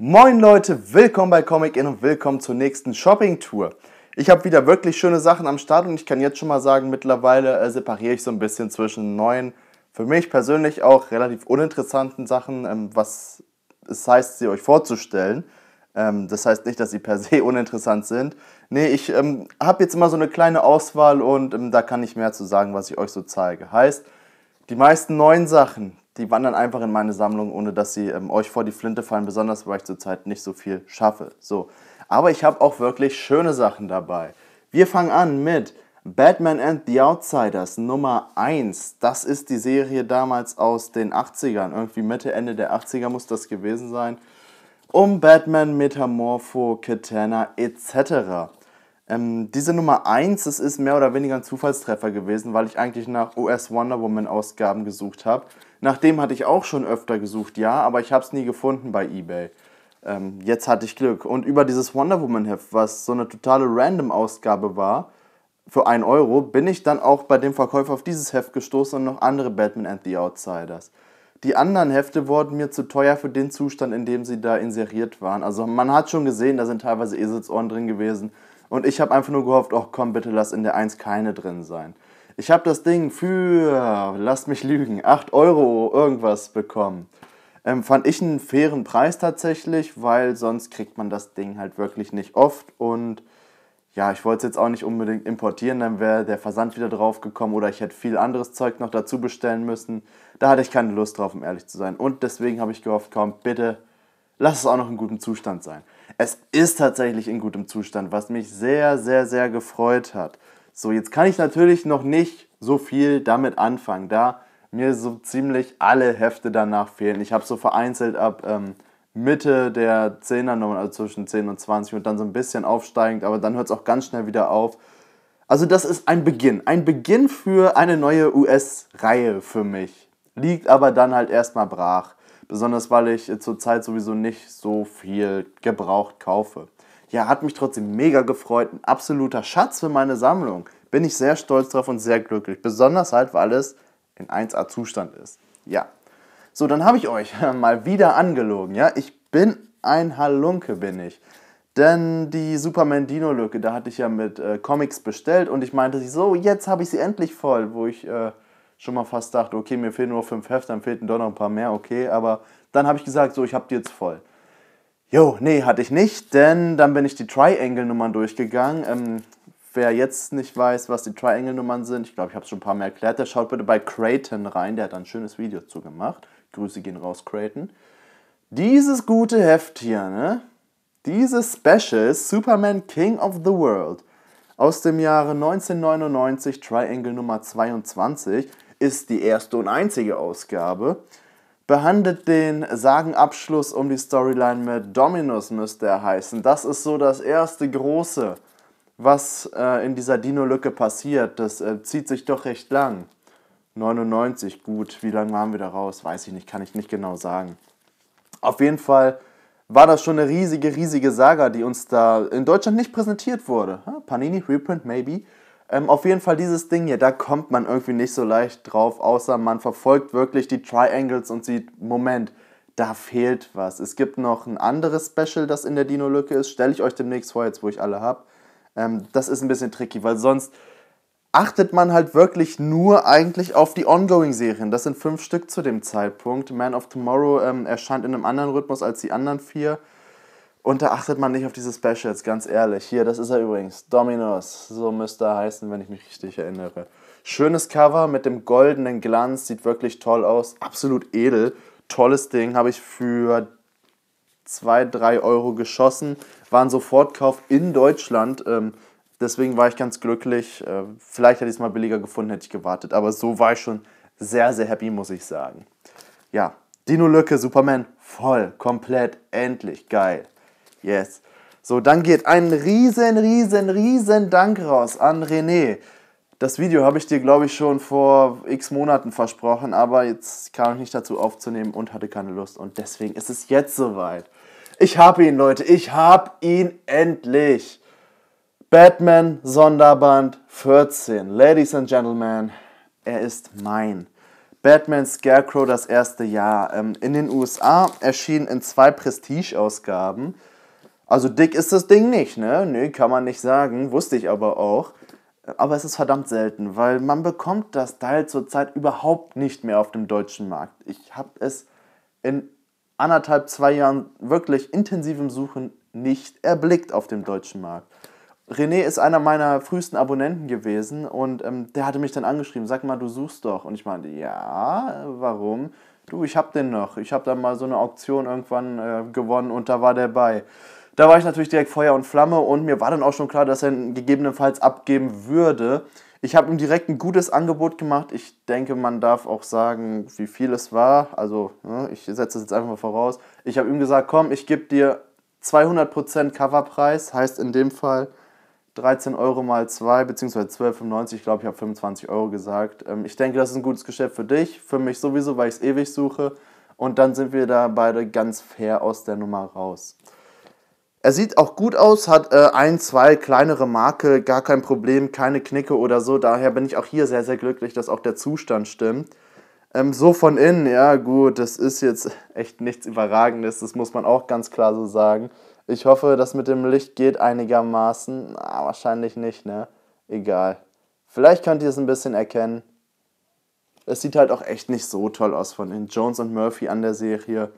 Moin Leute, willkommen bei Comic In und willkommen zur nächsten Shopping-Tour. Ich habe wieder wirklich schöne Sachen am Start und ich kann jetzt schon mal sagen, mittlerweile äh, separiere ich so ein bisschen zwischen neuen, für mich persönlich auch relativ uninteressanten Sachen, ähm, was es heißt, sie euch vorzustellen. Ähm, das heißt nicht, dass sie per se uninteressant sind. Nee, ich ähm, habe jetzt immer so eine kleine Auswahl und ähm, da kann ich mehr zu sagen, was ich euch so zeige. Heißt, die meisten neuen Sachen, die wandern einfach in meine Sammlung, ohne dass sie ähm, euch vor die Flinte fallen, besonders weil ich zurzeit nicht so viel schaffe. So. Aber ich habe auch wirklich schöne Sachen dabei. Wir fangen an mit Batman and the Outsiders Nummer 1. Das ist die Serie damals aus den 80ern. Irgendwie Mitte, Ende der 80er muss das gewesen sein. Um Batman, Metamorpho, Katana etc. Ähm, diese Nummer 1, das ist mehr oder weniger ein Zufallstreffer gewesen, weil ich eigentlich nach US Wonder Woman Ausgaben gesucht habe. Nach dem hatte ich auch schon öfter gesucht, ja, aber ich habe es nie gefunden bei eBay. Ähm, jetzt hatte ich Glück. Und über dieses Wonder Woman Heft, was so eine totale Random-Ausgabe war, für 1 Euro, bin ich dann auch bei dem Verkäufer auf dieses Heft gestoßen und noch andere Batman and the Outsiders. Die anderen Hefte wurden mir zu teuer für den Zustand, in dem sie da inseriert waren. Also man hat schon gesehen, da sind teilweise Eselsohren drin gewesen. Und ich habe einfach nur gehofft, ach oh, komm, bitte lass in der 1 keine drin sein. Ich habe das Ding für, lasst mich lügen, 8 Euro irgendwas bekommen. Ähm, fand ich einen fairen Preis tatsächlich, weil sonst kriegt man das Ding halt wirklich nicht oft. Und ja, ich wollte es jetzt auch nicht unbedingt importieren, dann wäre der Versand wieder drauf gekommen oder ich hätte viel anderes Zeug noch dazu bestellen müssen. Da hatte ich keine Lust drauf, um ehrlich zu sein. Und deswegen habe ich gehofft, komm, bitte lass es auch noch in gutem Zustand sein. Es ist tatsächlich in gutem Zustand, was mich sehr, sehr, sehr gefreut hat. So, jetzt kann ich natürlich noch nicht so viel damit anfangen, da mir so ziemlich alle Hefte danach fehlen. Ich habe so vereinzelt ab ähm, Mitte der 10er Nummern, also zwischen 10 und 20 und dann so ein bisschen aufsteigend, aber dann hört es auch ganz schnell wieder auf. Also das ist ein Beginn, ein Beginn für eine neue US-Reihe für mich. Liegt aber dann halt erstmal brach, besonders weil ich zurzeit sowieso nicht so viel gebraucht kaufe. Ja, hat mich trotzdem mega gefreut. Ein absoluter Schatz für meine Sammlung. Bin ich sehr stolz drauf und sehr glücklich. Besonders halt, weil es in 1A Zustand ist. Ja. So, dann habe ich euch mal wieder angelogen. Ja, ich bin ein Halunke, bin ich. Denn die Superman Dino Lücke, da hatte ich ja mit äh, Comics bestellt und ich meinte sich so, jetzt habe ich sie endlich voll, wo ich äh, schon mal fast dachte, okay, mir fehlen nur fünf Hefte, dann fehlten doch noch ein paar mehr, okay, aber dann habe ich gesagt, so, ich habe die jetzt voll. Jo, nee, hatte ich nicht, denn dann bin ich die Triangle-Nummern durchgegangen. Ähm, wer jetzt nicht weiß, was die Triangle-Nummern sind, ich glaube, ich habe es schon ein paar Mal erklärt, der schaut bitte bei Creighton rein, der hat ein schönes Video zu gemacht. Grüße gehen raus, Creighton. Dieses gute Heft hier, ne? Dieses Special Superman King of the World aus dem Jahre 1999, Triangle Nummer 22, ist die erste und einzige Ausgabe behandelt den Sagenabschluss um die Storyline mit Dominus, müsste er heißen. Das ist so das erste große, was äh, in dieser Dino-Lücke passiert. Das äh, zieht sich doch recht lang. 99, gut, wie lange waren wir da raus? Weiß ich nicht, kann ich nicht genau sagen. Auf jeden Fall war das schon eine riesige, riesige Saga, die uns da in Deutschland nicht präsentiert wurde. Panini Reprint, maybe. Ähm, auf jeden Fall dieses Ding hier, da kommt man irgendwie nicht so leicht drauf, außer man verfolgt wirklich die Triangles und sieht, Moment, da fehlt was. Es gibt noch ein anderes Special, das in der Dino-Lücke ist. Stelle ich euch demnächst vor, jetzt wo ich alle habe. Ähm, das ist ein bisschen tricky, weil sonst achtet man halt wirklich nur eigentlich auf die Ongoing-Serien. Das sind fünf Stück zu dem Zeitpunkt. Man of Tomorrow ähm, erscheint in einem anderen Rhythmus als die anderen vier. Und da achtet man nicht auf diese Specials, ganz ehrlich. Hier, das ist er übrigens. Dominos. So müsste er heißen, wenn ich mich richtig erinnere. Schönes Cover mit dem goldenen Glanz. Sieht wirklich toll aus. Absolut edel. Tolles Ding. Habe ich für 2, 3 Euro geschossen. War ein Sofortkauf in Deutschland. Ähm, deswegen war ich ganz glücklich. Äh, vielleicht hätte ich es mal billiger gefunden, hätte ich gewartet. Aber so war ich schon sehr, sehr happy, muss ich sagen. Ja, Dino Lücke, Superman, voll, komplett, endlich, geil. Yes. So, dann geht ein riesen, riesen, riesen Dank raus an René. Das Video habe ich dir, glaube ich, schon vor x Monaten versprochen, aber jetzt kam ich nicht dazu aufzunehmen und hatte keine Lust. Und deswegen ist es jetzt soweit. Ich habe ihn, Leute. Ich habe ihn endlich. Batman Sonderband 14. Ladies and Gentlemen, er ist mein. Batman Scarecrow das erste Jahr. Ähm, in den USA erschien in zwei Prestige-Ausgaben. Also dick ist das Ding nicht, ne? Nee, kann man nicht sagen, wusste ich aber auch. Aber es ist verdammt selten, weil man bekommt das Teil zurzeit überhaupt nicht mehr auf dem deutschen Markt. Ich habe es in anderthalb, zwei Jahren wirklich intensivem Suchen nicht erblickt auf dem deutschen Markt. René ist einer meiner frühesten Abonnenten gewesen und ähm, der hatte mich dann angeschrieben, sag mal, du suchst doch. Und ich meinte, ja, warum? Du, ich hab den noch. Ich hab da mal so eine Auktion irgendwann äh, gewonnen und da war der bei. Da war ich natürlich direkt Feuer und Flamme und mir war dann auch schon klar, dass er ihn gegebenenfalls abgeben würde. Ich habe ihm direkt ein gutes Angebot gemacht. Ich denke, man darf auch sagen, wie viel es war. Also, ne, ich setze das jetzt einfach mal voraus. Ich habe ihm gesagt, komm, ich gebe dir 200% Coverpreis, heißt in dem Fall 13 Euro mal 2, beziehungsweise 12,95. Ich glaube, ich habe 25 Euro gesagt. Ähm, ich denke, das ist ein gutes Geschäft für dich, für mich sowieso, weil ich es ewig suche. Und dann sind wir da beide ganz fair aus der Nummer raus. Er sieht auch gut aus, hat äh, ein, zwei kleinere Marke, gar kein Problem, keine Knicke oder so. Daher bin ich auch hier sehr, sehr glücklich, dass auch der Zustand stimmt. Ähm, so von innen, ja gut, das ist jetzt echt nichts Überragendes, das muss man auch ganz klar so sagen. Ich hoffe, das mit dem Licht geht einigermaßen. Na, wahrscheinlich nicht, ne? Egal. Vielleicht könnt ihr es ein bisschen erkennen. Es sieht halt auch echt nicht so toll aus von den Jones und Murphy an der Serie.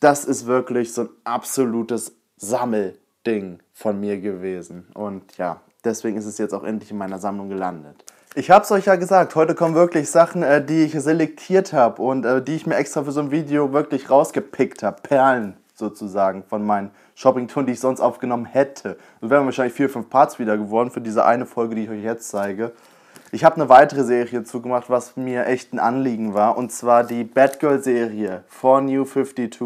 Das ist wirklich so ein absolutes Sammelding von mir gewesen. Und ja, deswegen ist es jetzt auch endlich in meiner Sammlung gelandet. Ich hab's euch ja gesagt, heute kommen wirklich Sachen, äh, die ich selektiert habe und äh, die ich mir extra für so ein Video wirklich rausgepickt habe. Perlen sozusagen von meinen Shopping-Touren, die ich sonst aufgenommen hätte. Das wären wahrscheinlich vier, fünf Parts wieder geworden für diese eine Folge, die ich euch jetzt zeige. Ich habe eine weitere Serie zugemacht, was mir echt ein Anliegen war. Und zwar die Batgirl-Serie von New 52.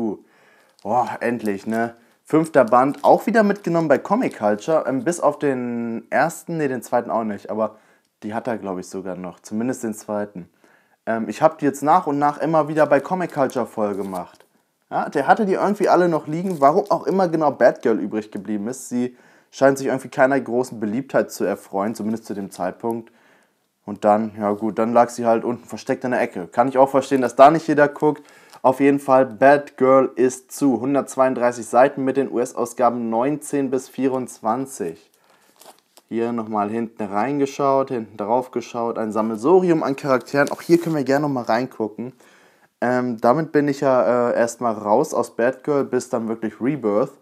Boah, endlich, ne? Fünfter Band, auch wieder mitgenommen bei Comic Culture, ähm, bis auf den ersten, nee, den zweiten auch nicht, aber die hat er, glaube ich, sogar noch, zumindest den zweiten. Ähm, ich habe die jetzt nach und nach immer wieder bei Comic Culture voll gemacht. Ja, der hatte die irgendwie alle noch liegen, warum auch immer genau Batgirl übrig geblieben ist. Sie scheint sich irgendwie keiner großen Beliebtheit zu erfreuen, zumindest zu dem Zeitpunkt. Und dann, ja gut, dann lag sie halt unten versteckt in der Ecke. Kann ich auch verstehen, dass da nicht jeder guckt. Auf jeden Fall, Bad Girl ist zu. 132 Seiten mit den US-Ausgaben 19 bis 24. Hier nochmal hinten reingeschaut, hinten drauf geschaut, ein Sammelsorium an Charakteren. Auch hier können wir gerne nochmal reingucken. Ähm, damit bin ich ja äh, erstmal raus aus Bad Girl bis dann wirklich Rebirth.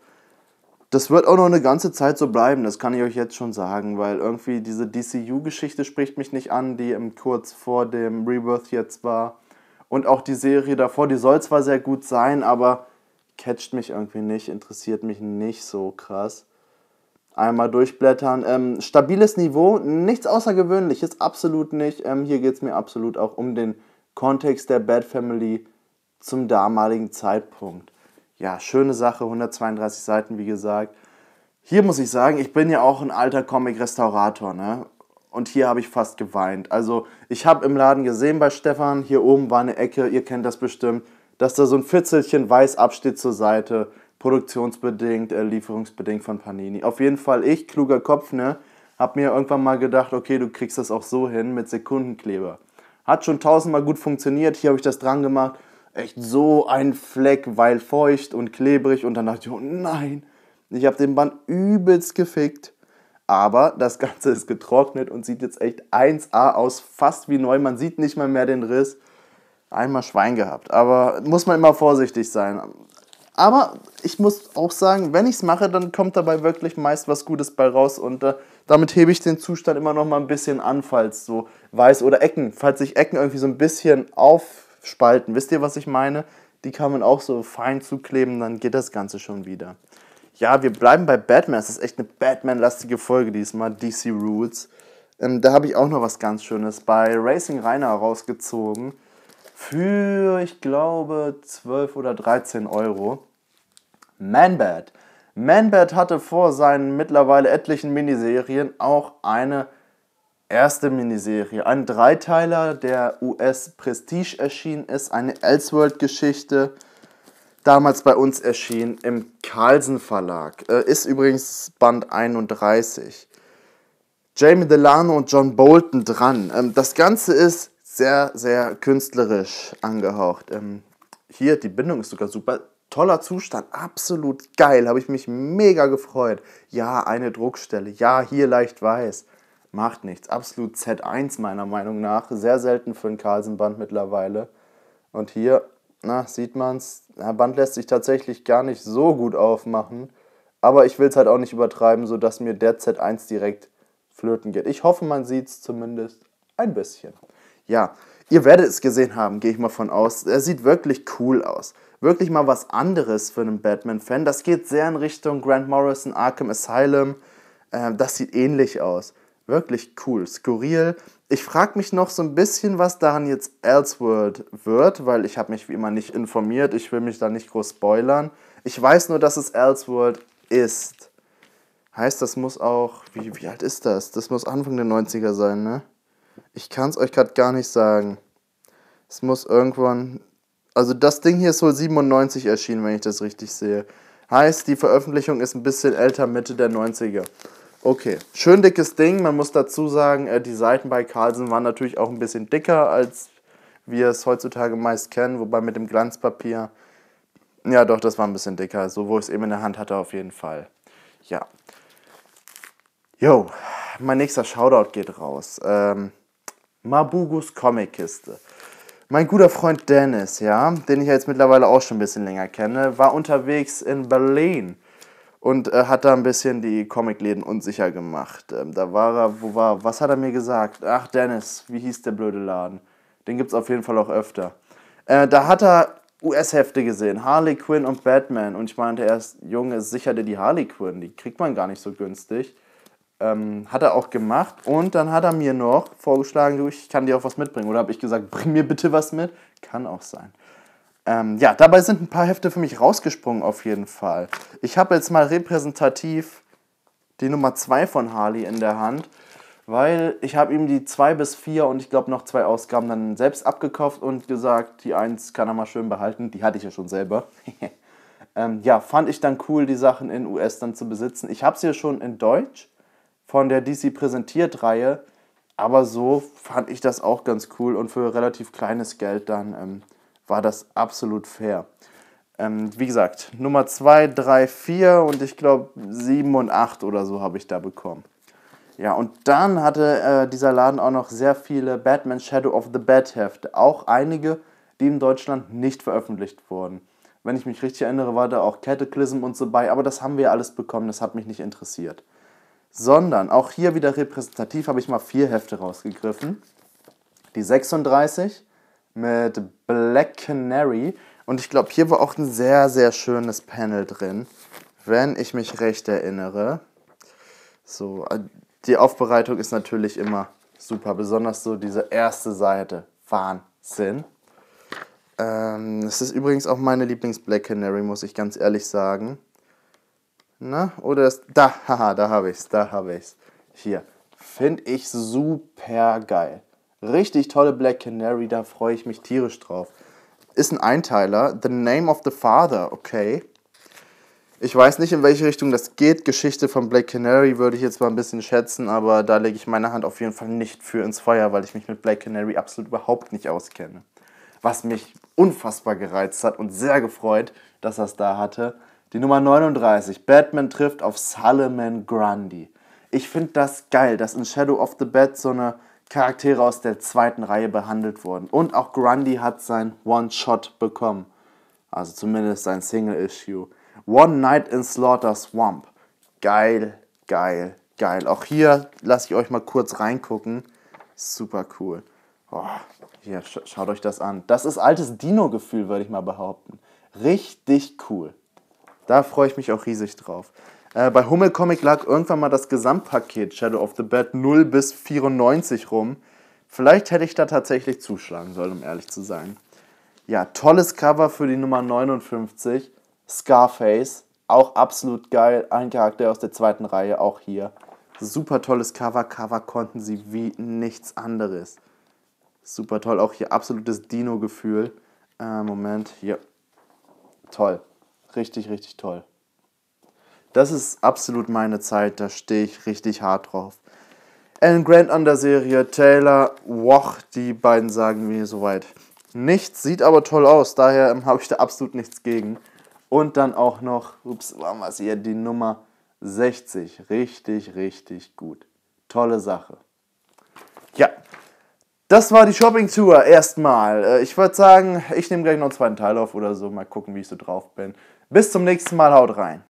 Das wird auch noch eine ganze Zeit so bleiben, das kann ich euch jetzt schon sagen, weil irgendwie diese DCU-Geschichte spricht mich nicht an, die im kurz vor dem Rebirth jetzt war. Und auch die Serie davor, die soll zwar sehr gut sein, aber catcht mich irgendwie nicht, interessiert mich nicht so krass. Einmal durchblättern. Ähm, stabiles Niveau, nichts Außergewöhnliches, absolut nicht. Ähm, hier geht es mir absolut auch um den Kontext der Bad Family zum damaligen Zeitpunkt. Ja, schöne Sache, 132 Seiten, wie gesagt. Hier muss ich sagen, ich bin ja auch ein alter Comic-Restaurator. Ne? und hier habe ich fast geweint. Also ich habe im Laden gesehen bei Stefan, hier oben war eine Ecke, ihr kennt das bestimmt, dass da so ein Fitzelchen weiß absteht zur Seite, produktionsbedingt, äh, lieferungsbedingt von Panini. Auf jeden Fall ich, kluger Kopf, ne, habe mir irgendwann mal gedacht, okay, du kriegst das auch so hin mit Sekundenkleber. Hat schon tausendmal gut funktioniert, hier habe ich das dran gemacht. Echt so ein Fleck, weil feucht und klebrig und dann dachte ich, oh nein, ich habe den Band übelst gefickt aber das Ganze ist getrocknet und sieht jetzt echt 1A aus, fast wie neu. Man sieht nicht mal mehr den Riss. Einmal Schwein gehabt. Aber muss man immer vorsichtig sein. Aber ich muss auch sagen, wenn ich es mache, dann kommt dabei wirklich meist was Gutes bei raus und äh, damit hebe ich den Zustand immer noch mal ein bisschen an, falls so weiß oder Ecken, falls sich Ecken irgendwie so ein bisschen aufspalten. Wisst ihr, was ich meine? Die kann man auch so fein zukleben, dann geht das Ganze schon wieder. Ja, wir bleiben bei Batman. Es ist echt eine Batman-lastige Folge diesmal, DC Rules. Ähm, da habe ich auch noch was ganz Schönes bei Racing Rainer rausgezogen. Für, ich glaube, 12 oder 13 Euro. Manbat. Manbat hatte vor seinen mittlerweile etlichen Miniserien auch eine erste Miniserie. Ein Dreiteiler, der US Prestige erschienen ist, eine Elseworld-Geschichte damals bei uns erschien im Carlsen Verlag. Äh, ist übrigens Band 31. Jamie Delano und John Bolton dran. Ähm, das Ganze ist sehr, sehr künstlerisch angehaucht. Ähm, hier, die Bindung ist sogar super. Toller Zustand, absolut geil, habe ich mich mega gefreut. Ja, eine Druckstelle, ja, hier leicht weiß. Macht nichts, absolut Z1 meiner Meinung nach. Sehr selten für ein Carlsen-Band mittlerweile. Und hier na, sieht man's, der Band lässt sich tatsächlich gar nicht so gut aufmachen. Aber ich will es halt auch nicht übertreiben, sodass mir der Z1 direkt flöten geht. Ich hoffe, man sieht es zumindest ein bisschen. Ja, ihr werdet es gesehen haben, gehe ich mal von aus. Er sieht wirklich cool aus. Wirklich mal was anderes für einen Batman-Fan. Das geht sehr in Richtung Grant Morrison Arkham Asylum. Ähm, das sieht ähnlich aus wirklich cool, skurril. Ich frage mich noch so ein bisschen, was daran jetzt Elseworld wird, weil ich habe mich wie immer nicht informiert. Ich will mich da nicht groß spoilern. Ich weiß nur, dass es Elseworld ist. Heißt, das muss auch. Wie, wie alt ist das? Das muss Anfang der 90er sein, ne? Ich kann es euch gerade gar nicht sagen. Es muss irgendwann. Also, das Ding hier ist wohl 97 erschienen, wenn ich das richtig sehe. Heißt, die Veröffentlichung ist ein bisschen älter, Mitte der 90er. Okay, schön dickes Ding. Man muss dazu sagen, äh, die Seiten bei Carlsen waren natürlich auch ein bisschen dicker, als wir es heutzutage meist kennen. Wobei mit dem Glanzpapier, ja doch, das war ein bisschen dicker. So, wo ich es eben in der Hand hatte, auf jeden Fall. Ja. Yo, mein nächster Shoutout geht raus. Ähm, Mabugos Comic-Kiste. Mein guter Freund Dennis, ja, den ich jetzt mittlerweile auch schon ein bisschen länger kenne, war unterwegs in Berlin und äh, hat da ein bisschen die Comicläden unsicher gemacht. Ähm, da war er, wo war, was hat er mir gesagt? Ach, Dennis, wie hieß der blöde Laden? Den gibt's auf jeden Fall auch öfter. Äh, da hat er US-Hefte gesehen, Harley Quinn und Batman. Und ich meinte erst, Junge, sicher dir die Harley Quinn, die kriegt man gar nicht so günstig. Ähm, hat er auch gemacht und dann hat er mir noch vorgeschlagen, du, ich kann dir auch was mitbringen. Oder habe ich gesagt, bring mir bitte was mit? Kann auch sein. Ähm, ja, dabei sind ein paar Hefte für mich rausgesprungen auf jeden Fall. Ich habe jetzt mal repräsentativ die Nummer 2 von Harley in der Hand, weil ich habe ihm die 2 bis 4 und ich glaube noch zwei Ausgaben dann selbst abgekauft und gesagt, die 1 kann er mal schön behalten, die hatte ich ja schon selber. ähm, ja, fand ich dann cool, die Sachen in US dann zu besitzen. Ich habe sie ja schon in Deutsch von der DC präsentiert Reihe, aber so fand ich das auch ganz cool und für relativ kleines Geld dann... Ähm, war das absolut fair. Ähm, wie gesagt, Nummer 2, 3, 4 und ich glaube 7 und 8 oder so habe ich da bekommen. Ja, und dann hatte äh, dieser Laden auch noch sehr viele Batman Shadow of the Bat Hefte. Auch einige, die in Deutschland nicht veröffentlicht wurden. Wenn ich mich richtig erinnere, war da auch Cataclysm und so bei, aber das haben wir alles bekommen, das hat mich nicht interessiert. Sondern auch hier wieder repräsentativ habe ich mal vier Hefte rausgegriffen. Die 36, mit Black Canary. Und ich glaube, hier war auch ein sehr, sehr schönes Panel drin, wenn ich mich recht erinnere. So, äh, die Aufbereitung ist natürlich immer super, besonders so diese erste Seite. Wahnsinn. Ähm, das ist übrigens auch meine Lieblings-Black Canary, muss ich ganz ehrlich sagen. Na, ne? oder ist, da, haha, da habe ich's, da habe ich's. Hier, finde ich super geil. Richtig tolle Black Canary, da freue ich mich tierisch drauf. Ist ein Einteiler. The Name of the Father, okay. Ich weiß nicht, in welche Richtung das geht. Geschichte von Black Canary würde ich jetzt mal ein bisschen schätzen, aber da lege ich meine Hand auf jeden Fall nicht für ins Feuer, weil ich mich mit Black Canary absolut überhaupt nicht auskenne. Was mich unfassbar gereizt hat und sehr gefreut, dass er es da hatte. Die Nummer 39, Batman trifft auf Solomon Grundy. Ich finde das geil, dass in Shadow of the Bat so eine Charaktere aus der zweiten Reihe behandelt wurden. Und auch Grundy hat sein One-Shot bekommen. Also zumindest sein Single-Issue. One Night in Slaughter Swamp. Geil, geil, geil. Auch hier lasse ich euch mal kurz reingucken. Super cool. Oh, hier, schaut euch das an. Das ist altes Dino-Gefühl, würde ich mal behaupten. Richtig cool. Da freue ich mich auch riesig drauf. Äh, bei Hummel Comic lag irgendwann mal das Gesamtpaket Shadow of the Bat 0 bis 94 rum. Vielleicht hätte ich da tatsächlich zuschlagen sollen, um ehrlich zu sein. Ja, tolles Cover für die Nummer 59. Scarface, auch absolut geil. Ein Charakter aus der zweiten Reihe, auch hier. Super tolles Cover. Cover konnten sie wie nichts anderes. Super toll. Auch hier absolutes Dino-Gefühl. Äh, Moment, hier. Toll. Richtig, richtig toll. Das ist absolut meine Zeit, da stehe ich richtig hart drauf. Alan Grant an der Serie, Taylor, Woch, die beiden sagen mir soweit nichts, sieht aber toll aus, daher habe ich da absolut nichts gegen. Und dann auch noch, ups, waren wir hier, die Nummer 60. Richtig, richtig gut. Tolle Sache. Ja, das war die Shopping Tour erstmal. Äh, ich würde sagen, ich nehme gleich noch einen zweiten Teil auf oder so. Mal gucken, wie ich so drauf bin. Bis zum nächsten Mal, haut rein.